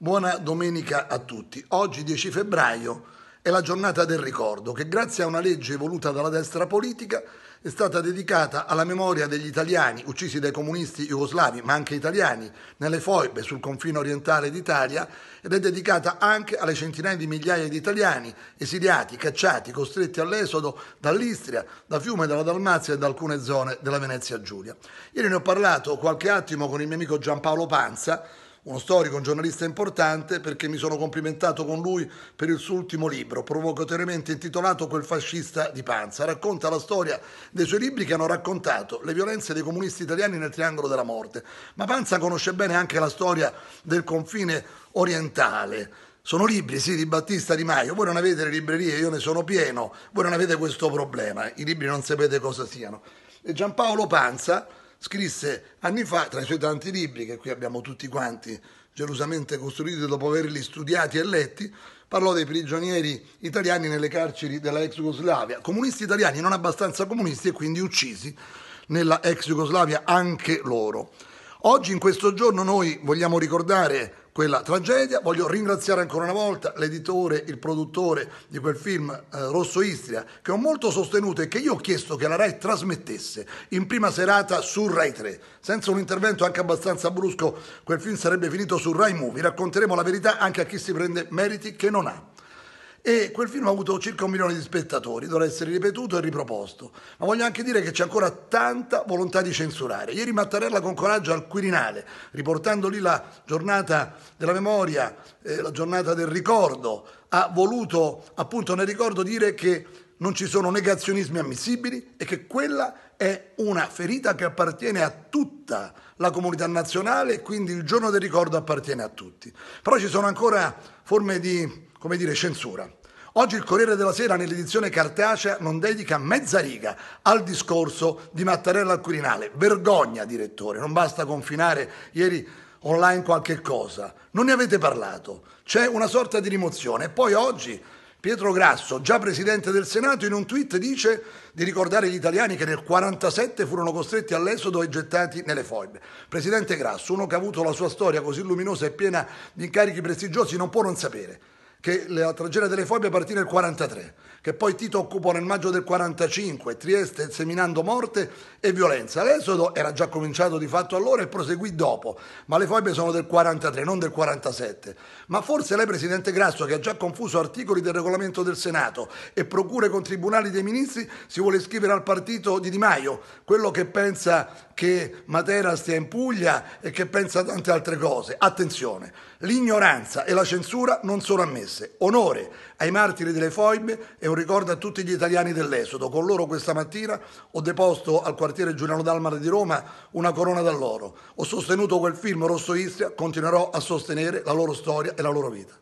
Buona domenica a tutti. Oggi 10 febbraio è la giornata del ricordo che grazie a una legge voluta dalla destra politica è stata dedicata alla memoria degli italiani uccisi dai comunisti jugoslavi, ma anche italiani, nelle foibe sul confine orientale d'Italia ed è dedicata anche alle centinaia di migliaia di italiani esiliati, cacciati, costretti all'esodo dall'Istria, da Fiume, dalla Dalmazia e da alcune zone della Venezia Giulia. Ieri ne ho parlato qualche attimo con il mio amico Giampaolo Panza uno storico, un giornalista importante, perché mi sono complimentato con lui per il suo ultimo libro, provocatoriamente intitolato Quel fascista di panza. Racconta la storia dei suoi libri che hanno raccontato le violenze dei comunisti italiani nel triangolo della morte. Ma Panza conosce bene anche la storia del confine orientale. Sono libri, sì, di Battista Di Maio. Voi non avete le librerie, io ne sono pieno. Voi non avete questo problema. I libri non sapete cosa siano. E Giampaolo Panza scrisse anni fa, tra i suoi tanti libri, che qui abbiamo tutti quanti gelosamente costruiti dopo averli studiati e letti, parlò dei prigionieri italiani nelle carceri della ex Jugoslavia, comunisti italiani non abbastanza comunisti e quindi uccisi nella ex Jugoslavia anche loro. Oggi, in questo giorno, noi vogliamo ricordare quella tragedia. Voglio ringraziare ancora una volta l'editore, il produttore di quel film eh, Rosso Istria, che ho molto sostenuto e che io ho chiesto che la RAI trasmettesse in prima serata su Rai 3. Senza un intervento anche abbastanza brusco, quel film sarebbe finito su Rai Movie. Racconteremo la verità anche a chi si prende meriti che non ha e quel film ha avuto circa un milione di spettatori, dovrà essere ripetuto e riproposto. Ma voglio anche dire che c'è ancora tanta volontà di censurare. Ieri Mattarella con coraggio al Quirinale, riportando lì la giornata della memoria, eh, la giornata del ricordo, ha voluto appunto nel ricordo dire che non ci sono negazionismi ammissibili e che quella è una ferita che appartiene a tutta la comunità nazionale e quindi il giorno del ricordo appartiene a tutti. Però ci sono ancora forme di, come dire, censura. Oggi il Corriere della Sera nell'edizione cartacea non dedica mezza riga al discorso di Mattarella al Quirinale. Vergogna, direttore, non basta confinare ieri online qualche cosa. Non ne avete parlato. C'è una sorta di rimozione. poi oggi Pietro Grasso, già presidente del Senato, in un tweet dice di ricordare gli italiani che nel 1947 furono costretti all'esodo e gettati nelle foibe. Presidente Grasso, uno che ha avuto la sua storia così luminosa e piena di incarichi prestigiosi, non può non sapere che la tragedia delle fobie partì nel 1943, che poi Tito occupò nel maggio del 45 Trieste seminando morte e violenza. L'esodo era già cominciato di fatto allora e proseguì dopo, ma le fobie sono del 1943, non del 1947. Ma forse lei, Presidente Grasso, che ha già confuso articoli del regolamento del Senato e procure con tribunali dei ministri, si vuole iscrivere al partito di Di Maio, quello che pensa che Matera stia in Puglia e che pensa tante altre cose. Attenzione, l'ignoranza e la censura non sono ammesse stesse. Onore ai martiri delle foibe e un ricordo a tutti gli italiani dell'esodo. Con loro questa mattina ho deposto al quartiere Giuliano Dalmar di Roma una corona d'alloro. Ho sostenuto quel film Rosso Istria, continuerò a sostenere la loro storia e la loro vita.